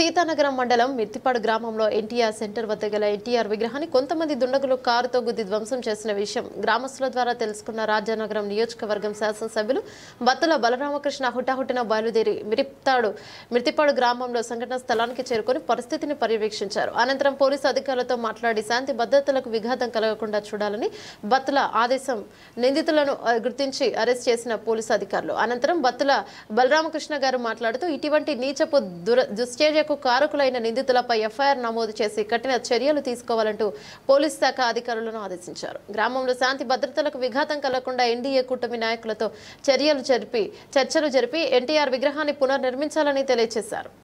సీతానగరం మండలం మిత్తిపాడు గ్రామంలో ఎన్టీఆర్ సెంటర్ వద్ద గల ఎన్టీఆర్ విగ్రహాన్ని కొంతమంది దుండగులు కారుతో గుద్ది ధ్వంసం చేసిన విషయం గ్రామస్తుల ద్వారా తెలుసుకున్న రాజానగరం నియోజకవర్గం శాసనసభ్యులు బత్తుల బలరామకృష్ణ హుటాహుటిన బయలుదేరి మిరిప్తాడు మిర్తిపాడు గ్రామంలో సంఘటన స్థలానికి చేరుకుని పరిస్థితిని పర్యవేక్షించారు అనంతరం పోలీసు అధికారులతో మాట్లాడి శాంతి భద్రతలకు విఘాతం కలగకుండా చూడాలని బత్తుల ఆదేశం నిందితులను గుర్తించి అరెస్ట్ చేసిన పోలీసు అధికారులు అనంతరం బత్తుల బలరామకృష్ణ గారు మాట్లాడుతూ ఇటువంటి నీచపు దుర దుశ్చర్య చర్యకు కారకులైన నిందితులపై ఎఫ్ఐఆర్ నమోదు చేసి కఠిన చర్యలు తీసుకోవాలంటూ పోలీస్ శాఖ అధికారులను ఆదేశించారు గ్రామంలో శాంతి భద్రతలకు విఘాతం కలగకుండా ఎన్డీఏ కూటమి నాయకులతో చర్యలు జరిపి చర్చలు జరిపి ఎన్టీఆర్ విగ్రహాన్ని పునర్నిర్మించాలని తెలియజేశారు